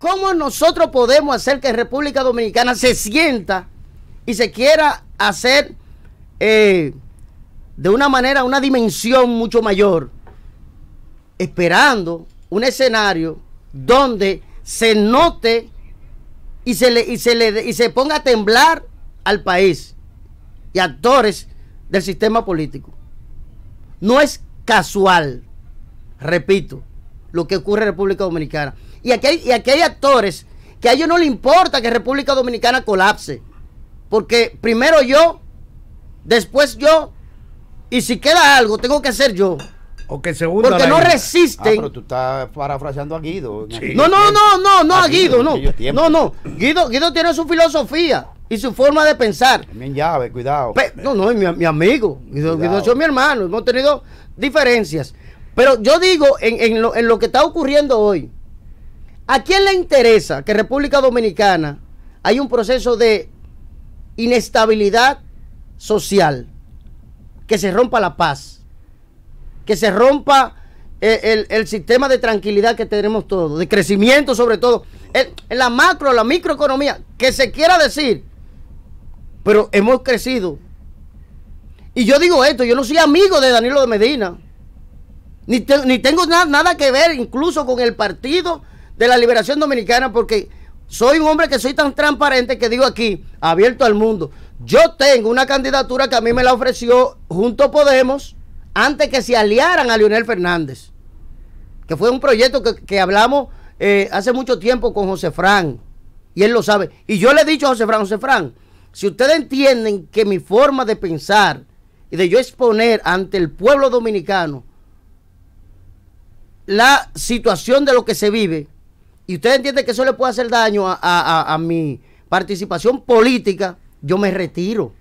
¿Cómo nosotros podemos hacer que República Dominicana se sienta y se quiera hacer eh, de una manera, una dimensión mucho mayor, esperando un escenario donde se note y se le, se le y se ponga a temblar al país y actores del sistema político? No es casual, repito, lo que ocurre en República Dominicana. Y aquí hay, y aquí hay actores que a ellos no les importa que República Dominicana colapse. Porque primero yo, después yo, y si queda algo, tengo que hacer yo. O que Porque no resisten. Ah, pero tú estás parafraseando a Guido. No, no, no, no, no, a, Guido, no. No, Guido, Guido tiene su filosofía y su forma de pensar. También llave, cuidado. no, no, es mi amigo. Guido, Guido, es mi hermano. Hemos tenido diferencias. Pero yo digo, en, lo, que está ocurriendo hoy, ¿a quién le interesa que República Dominicana hay un proceso de inestabilidad social, que se rompa la paz, que se rompa eh, el, sistema de tranquilidad que tenemos todos, de crecimiento sobre todo, en, la macro, la microeconomía, que se quiera decir, pero hemos crecido. Y yo digo esto, yo no soy amigo de Danilo de Medina. Ni, tengo nada que ver incluso con el Partido de la Liberación Dominicana porque soy un hombre que soy tan transparente que digo aquí, abierto al mundo. Yo tengo una candidatura que a mí me la ofreció Junto Podemos antes que se aliaran a Leonel Fernández, que fue un proyecto que, hablamos eh, hace mucho tiempo con José Fran, y él lo sabe. Y yo le he dicho a José Fran, José Fran, si ustedes entienden que mi forma de pensar y de yo exponer ante el pueblo dominicano la situación de lo que se vive, y usted entiende que eso le puede hacer daño a, mi participación política, yo me retiro.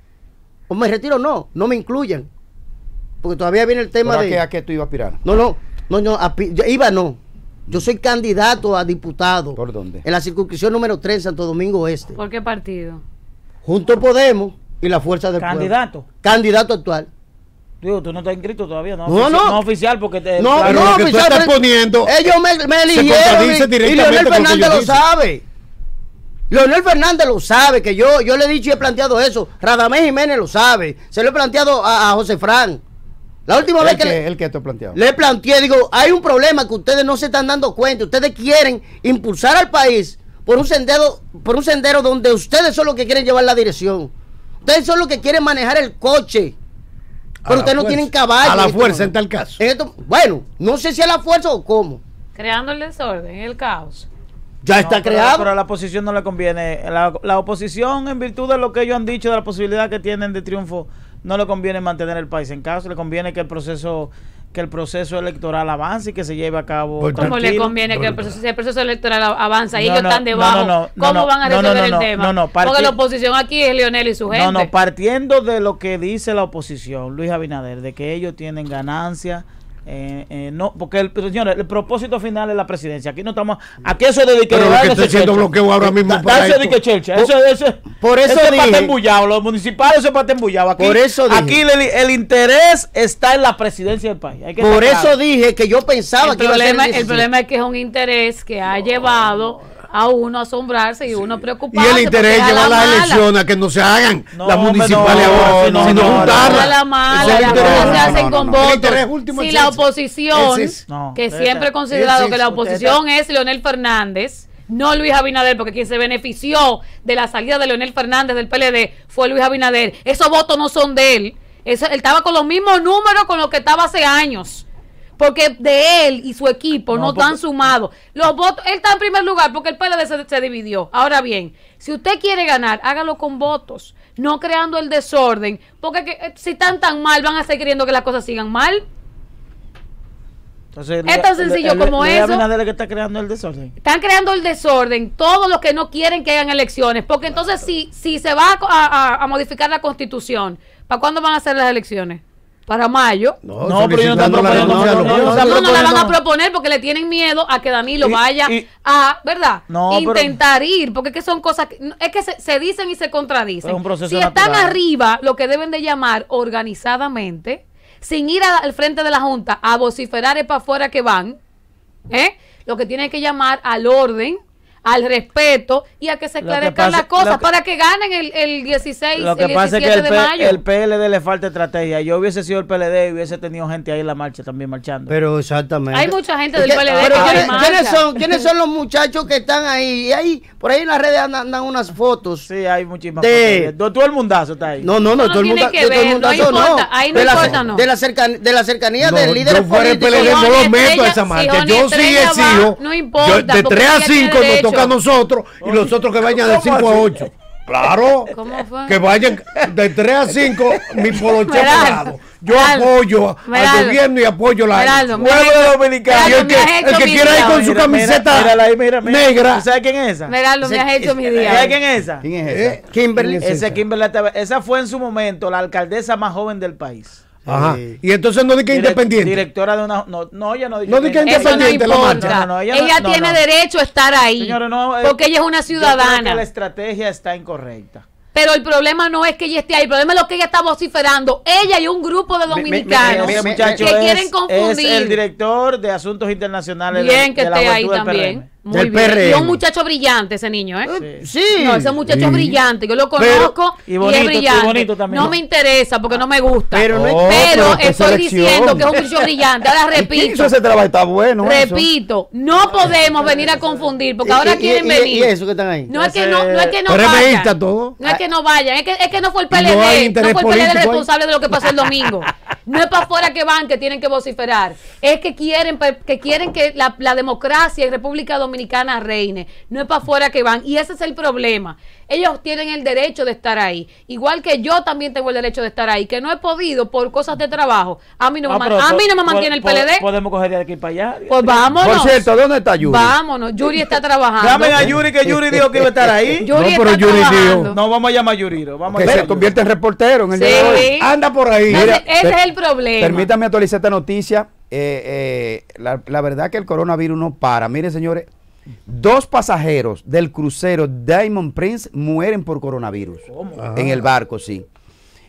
O me retiro, no, no me incluyan. Porque todavía viene el tema de. Que, ¿A qué tú ibas a aspirar? No, no, no, no, iba no. Yo soy candidato a diputado. ¿Por dónde? En la circunscripción número 3, Santo Domingo Este. ¿Por qué partido? Junto Podemos y la Fuerza del ¿Candidato? Candidato actual. Digo, tú no estás inscrito todavía, no. No, no. no oficial porque te. No, no, poniendo, ellos me, me eligieron. Y, Leonel Fernández lo sabe. Leonel Fernández lo sabe, que yo, yo le he dicho y he planteado eso. Radamés Jiménez lo sabe. Se lo he planteado a, José Fran. La última vez que, que le, el que te planteado. le planteé, digo, hay un problema que ustedes no se están dando cuenta. Ustedes quieren impulsar al país por un sendero, por un sendero donde ustedes son los que quieren llevar la dirección. Ustedes son los que quieren manejar el coche. Pero ustedes no tienen caballo. A la este fuerza, en tal caso. bueno, no sé si a la fuerza o cómo. Creando el desorden, el caos. Ya está creado. Pero, la oposición no le conviene. La, oposición, en virtud de lo que ellos han dicho, de la posibilidad que tienen de triunfo, no le conviene mantener el país en caso. Le conviene que el proceso que el proceso electoral avance y que se lleve a cabo. Pues, ¿Cómo le conviene que el pues, proceso, electoral avance? Ellos no, están debajo. ¿Cómo van a resolver el tema? Porque la oposición aquí es Leonel y su gente. No, no, partiendo de lo que dice la oposición, Luis Abinader, de que ellos tienen ganancias eh, eh, no, porque el, señores, el propósito final es la presidencia. Aquí no estamos. Aquí eso es de que. Pero lo que está haciendo bloqueo ahora mismo. Da, para eso de Por, eso, por eso, eso es Los municipales se es embullado. Aquí, por eso aquí el, interés está en la presidencia del país. Hay que por eso dije que yo pensaba el que problema, iba a ser El problema es que es un interés que ha llevado a uno asombrarse y uno preocuparse. Y el interés llevar las elecciones a que no se hagan las municipales ahora, no, sino juntarlas. no las se hacen con Si la oposición, que siempre he considerado que la oposición es Leonel Fernández no Luis Abinader, porque quien se benefició de la salida de Leonel Fernández del PLD fue Luis Abinader. Esos votos no son de él. Eso, él estaba con los mismos números con los que estaba hace años porque de él y su equipo no, están sumados. Los votos, él está en primer lugar porque el PLD se, se dividió. Ahora bien, si usted quiere ganar, hágalo con votos, no creando el desorden, porque eh, si están tan mal, van a seguir queriendo que las cosas sigan mal. es tan sencillo como eso. que está creando el desorden. Están creando el desorden todos los que no quieren que hagan elecciones. Porque entonces, si, si se va a, a modificar la constitución, ¿para cuándo van a hacer las elecciones? para mayo. No, pero yo no están proponiendo. No, no, la van a proponer porque le tienen miedo a que Danilo vaya a, ¿verdad? Intentar ir, porque es que son cosas, que, es que se, dicen y se contradicen. Es un proceso si están arriba, lo que deben de llamar organizadamente, sin ir al frente de la Junta a vociferar es para afuera que van, ¿eh? lo que tienen que llamar al orden al respeto y a que se esclarezcan las cosas para que ganen el, el 16 lo que pasa es que el El PLD le falta estrategia. Yo hubiese sido el PLD y hubiese tenido gente ahí en la marcha también marchando. Pero exactamente. Hay mucha gente del PLD pero, que ¿quiénes, ¿quiénes, son, ¿Quiénes son los muchachos que están ahí? Y ahí por ahí en las redes andan, unas fotos. Sí, hay muchísimas de... fotos. Todo el mundazo está ahí. No, no, no, no todo, el ver, mundazo no. de importa, la, De la, cercanía del líder yo fuera el PLD no lo meto a esa marcha. Yo sí sido. No importa. De 3 a 5 toca a nosotros y los otros que vayan de 5 a 8. Claro. ¿Cómo eh, fue? Que vayan de 3 a 5 mi poloche morado. Yo apoyo al gobierno y apoyo la gente, pueblo dominicano. el que, el que quiera ir con su camiseta negra. ¿sabe quién es esa? Meraldo, me has hecho mi día. quién es esa? ¿Quién es eh, esa? Kimberly. ¿Quién es esa? Esa, Kimberly, esa fue en su momento la alcaldesa más joven del país. Eh, y entonces no dice independiente. Directora de una. No, ella no dice. independiente ella, tiene derecho a estar ahí. Eh, porque ella es una ciudadana. la estrategia está incorrecta. Pero el problema no es que ella esté ahí, el problema es lo que ella está vociferando. Ella y un grupo de dominicanos que quieren confundir. el director de Asuntos Internacionales Bien, de, que esté la ahí también. Muy bien. un muchacho brillante ese niño, ¿eh? eh sí. No, ese muchacho brillante. Yo lo conozco y, bonito, es brillante. bonito también. No me interesa porque no me gusta. Pero, oh, pero, estoy diciendo que es un muchacho brillante. Ahora repito. ese trabajo está bueno. Repito, no ah, podemos eh, venir a eh, confundir porque ahora quieren venir. Y eso que están ahí. No es que no, no es que no vayan. No es que no vayan. Es que, no fue el PLD. No, fue el PLD responsable de lo que pasó el domingo. No es para afuera que van que tienen que vociferar. Es que quieren que quieren que la, la democracia y República Dominicana Dominicana reine, no es para afuera que van. Y ese es el problema. Ellos tienen el derecho de estar ahí. Igual que yo también tengo el derecho de estar ahí, que no he podido por cosas de trabajo. A mí no, ah, me, a mí no me mantiene el PLD. Podemos coger de aquí para allá. Pues vámonos. Por cierto, ¿dónde está Yuri? Vámonos, Yuri está trabajando. Llamen a Yuri, que Yuri dijo que iba a estar ahí. Yuri no, pero está Yuri dijo. No, vamos a llamar a Yuri. que se convierte en reportero en el Anda por ahí. ese es el problema. Permítame actualizar esta noticia. Eh, eh, la, la, verdad que el coronavirus no para. Miren, señores, Dos pasajeros del crucero Diamond Prince mueren por coronavirus. En el ah. barco, sí.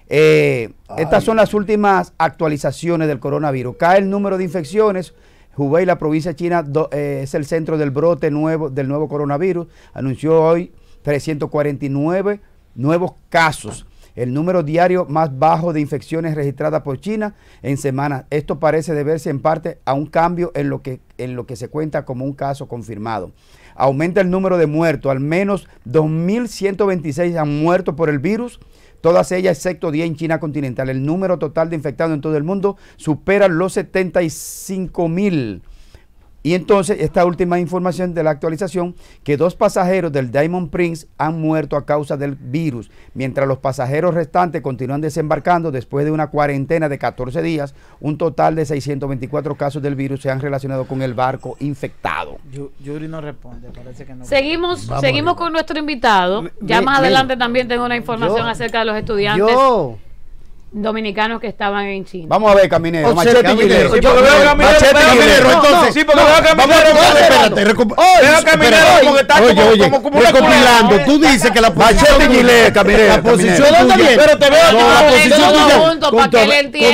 Eh, estas son las últimas actualizaciones del coronavirus. Cae el número de infecciones. Hubei, la provincia china, eh, es el centro del brote nuevo del nuevo coronavirus. Anunció hoy 349 nuevos casos el número diario más bajo de infecciones registradas por China en semanas. Esto parece deberse en parte a un cambio en lo que, en lo que se cuenta como un caso confirmado. Aumenta el número de muertos, al menos 2.126 han muerto por el virus todas ellas excepto 10 en China continental. El número total de infectados en todo el mundo supera los 75 mil. Y entonces, esta última información de la actualización, que dos pasajeros del Diamond Prince han muerto a causa del virus, mientras los pasajeros restantes continúan desembarcando después de una cuarentena de 14 días, un total de 624 casos del virus se han relacionado con el barco infectado. Yuri no responde, parece que no. Seguimos, seguimos con nuestro invitado. Ya más adelante también tengo una información acerca de los estudiantes. Yo dominicanos que estaban en China. Vamos a ver, Caminero. machete Caminero. Sí, Caminero. Machete Caminero, entonces. Sí, porque no, Caminero. espérate. Recu... Caminero como está como, recopilando. Tú ¿eh? dices que la posición Machete Caminero. La posición tuya. Pero te veo no, la posición tuya. Contra,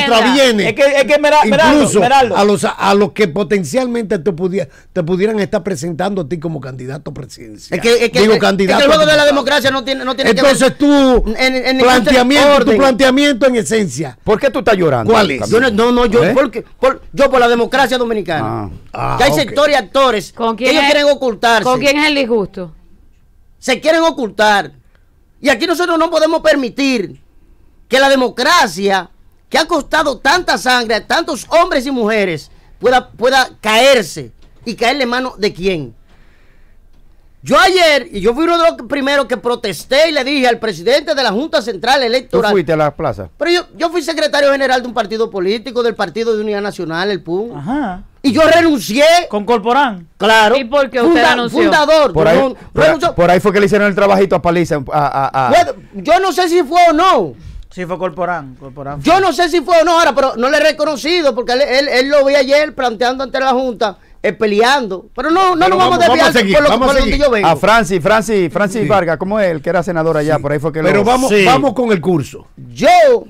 contraviene. Es que, es que incluso a los, a los que potencialmente te, pudiera, te pudieran estar presentando a ti como candidato presidencial. Es que, Digo, candidato. que el juego de la democracia no tiene, no tiene que ver. Entonces tú, planteamiento, tu planteamiento en ¿Por qué tú estás llorando? ¿Cuál Yo no, yo, ¿Eh? por, yo por la democracia dominicana. Ah. hay ah, sectores y actores que ellos quieren ocultarse. ¿Con quién es el injusto? Se quieren ocultar. Y aquí nosotros no podemos permitir que la democracia, que ha costado tanta sangre a tantos hombres y mujeres, pueda, pueda caerse. ¿Y caerle mano de quién? Yo ayer, y yo fui uno de los primeros que protesté y le dije al presidente de la Junta Central Electoral. ¿Tú fuiste a la plaza? Pero yo, yo fui secretario general de un partido político, del Partido de Unidad Nacional, el PUM. Ajá. Y yo renuncié. ¿Con Corporán? Claro. ¿Y porque qué usted Fundador. Por ahí, fue que le hicieron el trabajito a Paliza. yo no sé si fue o no. Sí, fue Corporán. Yo no sé si fue o no ahora, pero no le he reconocido porque él, él, él lo vi ayer planteando ante la Junta eh, peleando. Pero no, no nos vamos, a desviar por, lo, que yo vengo. A Francis, Francis, Francis Vargas, ¿cómo es el que era senador allá? Por ahí fue que Pero lo... vamos, vamos con el curso. Yo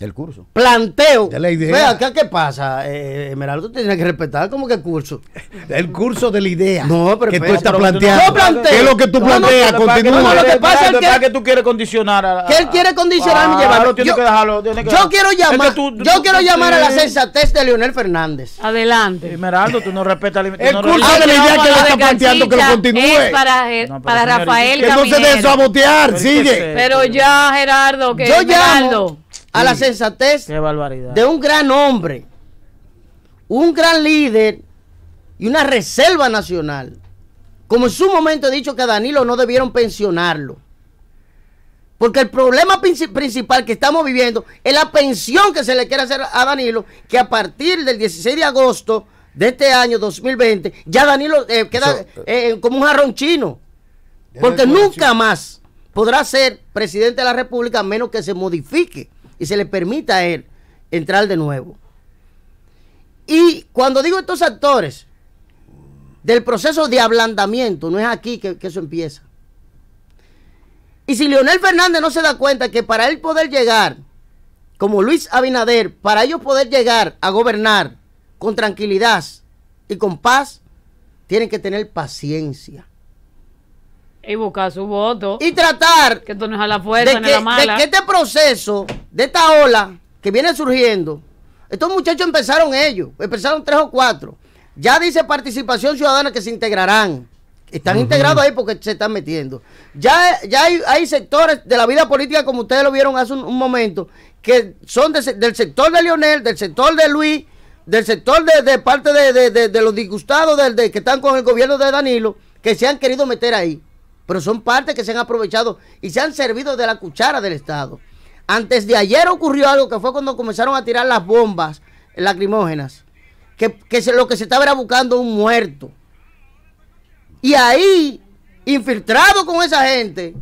el curso. Planteo. De acá, ¿qué pasa? Eh, Emeraldo, tú tienes que respetar como que curso. El curso de la idea. No, pero que tú estás planteando. ¿Qué es lo que tú planteas? no, Continúa. No, lo que pasa es que, que tú quieres condicionar a, Que él quiere condicionar y llevarlo. Yo, quiero llamar, yo quiero llamar a la sensatez de Leonel Fernández. Adelante. Emeraldo, tú no respetas el El curso de la idea que él está planteando que lo continúe. para Rafael Que no se debe sabotear, sigue. Pero ya, Gerardo, que Yo llamo a la sensatez de un gran hombre, un gran líder y una reserva nacional. Como en su momento he dicho que a Danilo no debieron pensionarlo. Porque el problema principal que estamos viviendo es la pensión que se le quiere hacer a Danilo, que a partir del 16 de agosto de este año 2020, ya Danilo eh, queda eh, eh, como un jarrón chino. Porque nunca más podrá ser presidente de la República a menos que se modifique y se le permita a él entrar de nuevo. Y cuando digo estos actores, del proceso de ablandamiento, no es aquí que, eso empieza. Y si Leonel Fernández no se da cuenta que para él poder llegar, como Luis Abinader, para ellos poder llegar a gobernar con tranquilidad y con paz, tienen que tener paciencia y buscar su voto. Y tratar. Que esto no es a la fuerza, de a la mala. De que este proceso, de esta ola que viene surgiendo, estos muchachos empezaron ellos, empezaron tres o cuatro. Ya dice participación ciudadana que se integrarán. Están integrados ahí porque se están metiendo. Ya, ya hay, sectores de la vida política, como ustedes lo vieron hace un, momento, que son del sector de Lionel, del sector de Luis, del sector de, parte de, de los disgustados que están con el gobierno de Danilo, que se han querido meter ahí pero son partes que se han aprovechado y se han servido de la cuchara del Estado. Antes de ayer ocurrió algo que fue cuando comenzaron a tirar las bombas lacrimógenas, que, lo que se estaba era buscando un muerto. Y ahí, infiltrado con esa gente,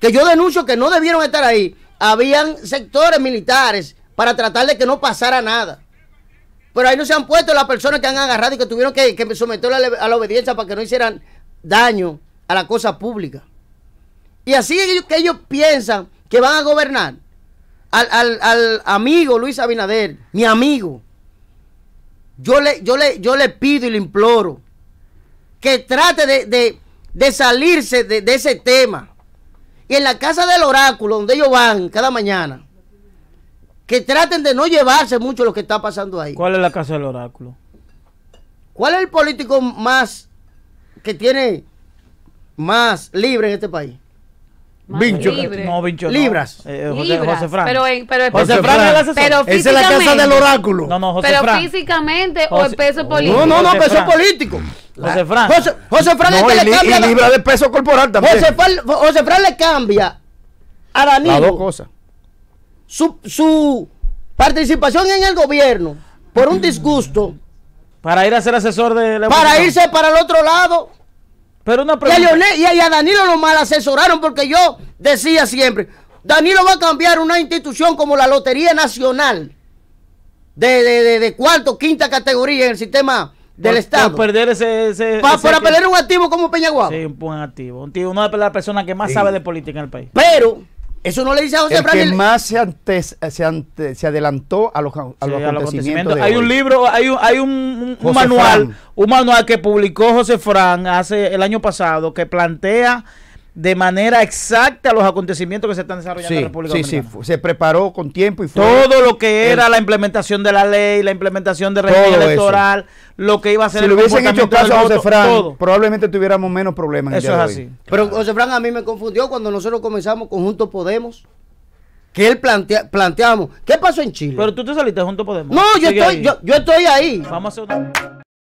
que yo denuncio que no debieron estar ahí, habían sectores militares para tratar de que no pasara nada. Pero ahí no se han puesto las personas que han agarrado y que tuvieron que, que someter a la obediencia para que no hicieran daño a la cosa pública. Y así ellos, que ellos piensan que van a gobernar al, al, amigo Luis Abinader, mi amigo. Yo le, yo le, yo le pido y le imploro que trate de, salirse de, de, ese tema. Y en la casa del oráculo, donde ellos van cada mañana, que traten de no llevarse mucho lo que está pasando ahí. ¿Cuál es la casa del oráculo? ¿Cuál es el político más que tiene más libre en este país. Vincho, no, Vincho. Libras. No. Eh, eh, José, Libras. José Fran. Pero, en, pero, José Fran, Esa es la casa del oráculo. No, no, José pero físicamente o el peso político. No, no, no, peso político. José Fran. José, José Fran le cambia. Y la, libra de peso corporal también. José Fran, José Fran le cambia a Danilo. Las dos cosas. Su, su participación en el gobierno por un disgusto. Para ir a ser asesor de Para irse para el otro lado pero una Y a, Danilo lo mal asesoraron porque yo decía siempre, Danilo va a cambiar una institución como la Lotería Nacional de, de, de, cuarto, quinta categoría en el sistema del Estado. perder ese... para, perder un activo como Peña Sí, un buen activo. una de las personas que más sabe de política en el país. Pero eso no le dice a José el que más se, antes, se, adelantó a los, acontecimientos. hay un libro, hay un, hay un, un manual, un manual que publicó José Fran hace el año pasado que plantea de manera exacta los acontecimientos que se están desarrollando en la República Dominicana. Sí, sí, se preparó con tiempo y fue todo lo que era la implementación de la ley, la implementación de régimen electoral, lo que iba a ser Si le hubiesen hecho caso a José Fran, probablemente tuviéramos menos problemas. Eso es así. Pero José Fran a mí me confundió cuando nosotros comenzamos con Juntos Podemos. Que él plantea, planteamos. ¿Qué pasó en Chile? Pero tú te saliste de junto Podemos. No, yo estoy, yo, estoy ahí. Vamos a hacer